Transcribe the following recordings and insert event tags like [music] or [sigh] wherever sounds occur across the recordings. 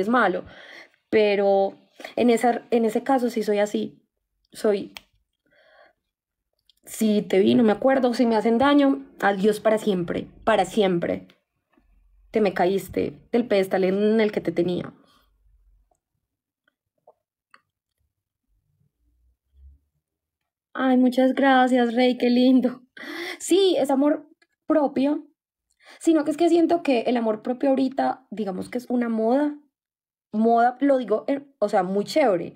es malo, pero en, esa, en ese caso sí soy así, soy, si te vi, no me acuerdo, si me hacen daño, adiós para siempre, para siempre. Te me caíste del pedestal en el que te tenía. Ay, muchas gracias, Rey, qué lindo. Sí, es amor propio, sino que es que siento que el amor propio ahorita, digamos que es una moda, moda, lo digo, o sea, muy chévere,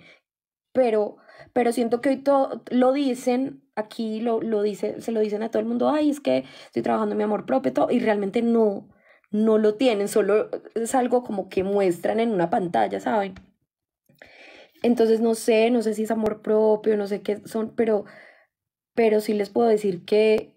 pero, pero siento que hoy todo lo dicen, aquí lo, lo se lo dicen a todo el mundo, ay, es que estoy trabajando en mi amor propio, todo, y realmente no, no lo tienen, solo es algo como que muestran en una pantalla, ¿saben? Entonces no sé, no sé si es amor propio, no sé qué son, pero, pero sí les puedo decir que,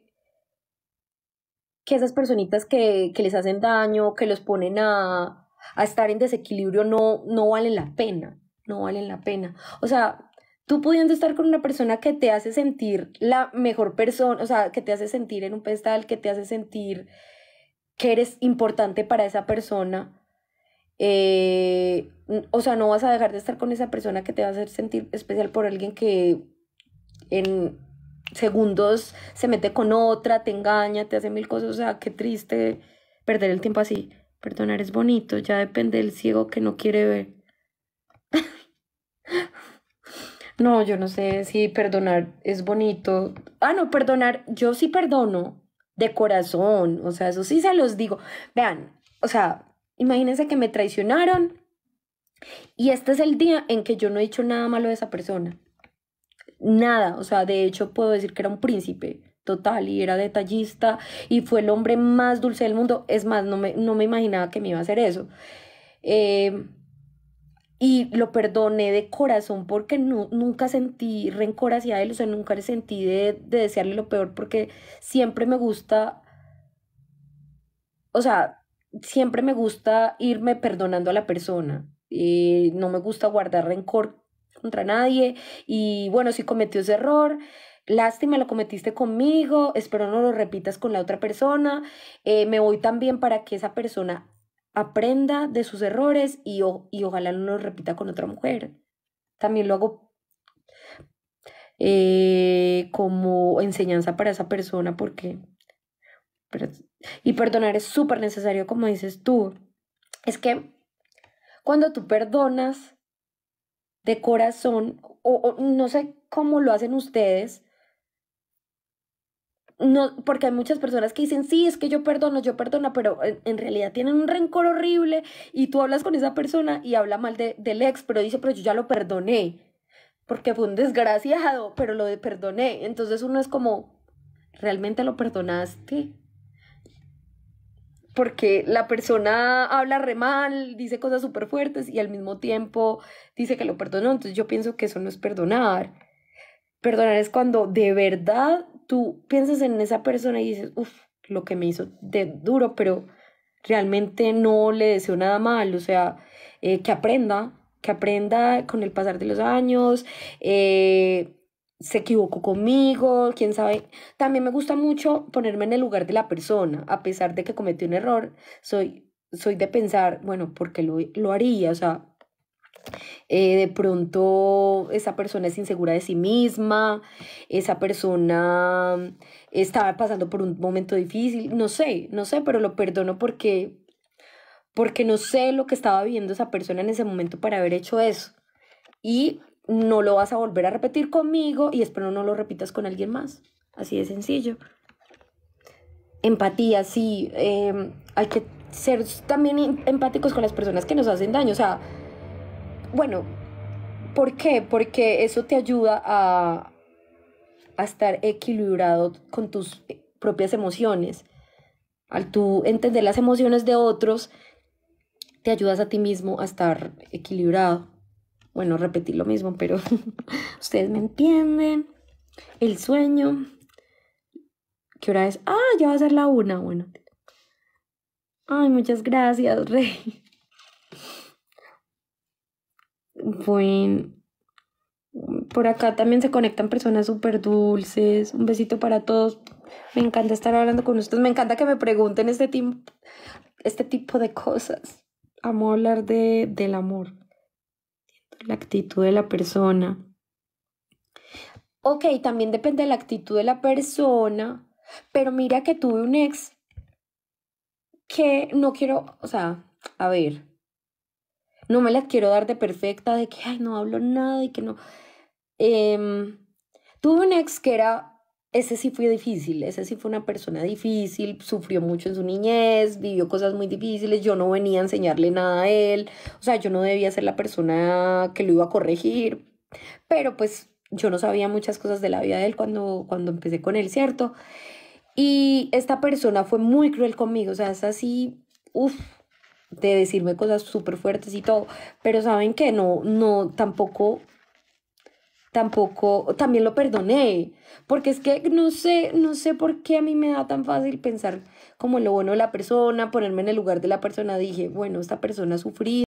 que esas personitas que, que les hacen daño, que los ponen a, a estar en desequilibrio no, no la pena, no vale la pena. O sea, tú pudiendo estar con una persona que te hace sentir la mejor persona, o sea, que te hace sentir en un pedestal, que te hace sentir que eres importante para esa persona, eh, o sea, no vas a dejar de estar con esa persona que te va a hacer sentir especial por alguien que en segundos se mete con otra, te engaña, te hace mil cosas, o sea, qué triste perder el tiempo así. Perdonar es bonito, ya depende del ciego que no quiere ver. [laughs] no, yo no sé si perdonar es bonito. Ah, no, perdonar, yo sí perdono de corazón, o sea, eso sí se los digo. Vean, o sea, imagínense que me traicionaron y este es el día en que yo no he dicho nada malo de esa persona. Nada, o sea, de hecho puedo decir que era un príncipe total y era detallista y fue el hombre más dulce del mundo. Es más, no me, no me imaginaba que me iba a hacer eso. Eh, y lo perdoné de corazón porque nunca sentí rencor hacia él, o sea, nunca le sentí de, desearle lo peor porque siempre me gusta, o sea, siempre me gusta irme perdonando a la persona. ...y eh, no me gusta guardar rencor contra nadie y bueno, si cometió ese error, lástima, lo cometiste conmigo, espero no lo repitas con la otra persona, eh, me voy también para que esa persona aprenda de sus errores y, y ojalá no lo repita con otra mujer. También lo hago eh, como enseñanza para esa persona porque... y perdonar es súper necesario, como dices tú. Es que cuando tú perdonas de corazón, o, no sé cómo lo hacen ustedes, no, porque hay muchas personas que dicen, sí, es que yo perdono, yo perdono, pero en, realidad tienen un rencor horrible y tú hablas con esa persona y habla mal de, del ex, pero dice, pero yo ya lo perdoné, porque fue un desgraciado, pero lo perdoné. Entonces uno es como, ¿realmente lo perdonaste? Porque la persona habla re mal, dice cosas súper fuertes y al mismo tiempo dice que lo perdonó. Entonces yo pienso que eso no es perdonar. Perdonar es cuando de verdad tú piensas en esa persona y dices, uff, lo que me hizo de duro, pero realmente no le deseo nada mal, o sea, eh, que aprenda, que aprenda con el pasar de los años, eh, se equivocó conmigo, quién sabe. También me gusta mucho ponerme en el lugar de la persona, a pesar de que cometí un error, soy, soy de pensar, bueno, porque lo, lo haría? O sea, eh, de pronto esa persona es insegura de sí misma, esa persona estaba pasando por un momento difícil, no sé, no sé, pero lo perdono porque, porque no sé lo que estaba viendo esa persona en ese momento para haber hecho eso. Y no lo vas a volver a repetir conmigo y espero no lo repitas con alguien más. Así de sencillo. Empatía, sí. Em, hay que ser también empáticos con las personas que nos hacen daño. O sea, bueno, ¿por qué? Porque eso te ayuda a, estar equilibrado con tus propias emociones. Al tú entender las emociones de otros, te ayudas a ti mismo a estar equilibrado. Bueno, repetir lo mismo, pero [laughs] ustedes me entienden. El sueño. ¿Qué hora es? Ah, ya va a ser la una. Bueno. Ay, muchas gracias, Rey. Buen. Por acá también se conectan personas súper dulces. Un besito para todos. Me encanta estar hablando con ustedes. Me encanta que me pregunten este, tipo, este tipo de cosas. Amo hablar de, del amor. La actitud de la persona. Ok, también depende de la actitud de la persona. Pero mira que tuve un ex que no quiero, o sea, a ver, no me la quiero dar de perfecta, de que, ay, no hablo nada y que no. Em, tuve un ex que era, ese sí fue difícil, ese sí fue una persona difícil, sufrió mucho en su niñez, vivió cosas muy difíciles, yo no venía a enseñarle nada a él, o sea, yo no debía ser la persona que lo iba a corregir, pero pues yo no sabía muchas cosas de la vida de él cuando, cuando empecé con él, ¿cierto? Y esta persona fue muy cruel conmigo, o sea, es así, uff, de decirme cosas súper fuertes y todo, pero saben que no, no, tampoco, tampoco, también lo perdoné, porque es que no sé, no sé por qué a mí me da tan fácil pensar como lo bueno de la persona, ponerme en el lugar de la persona, dije, bueno, esta persona ha sufrido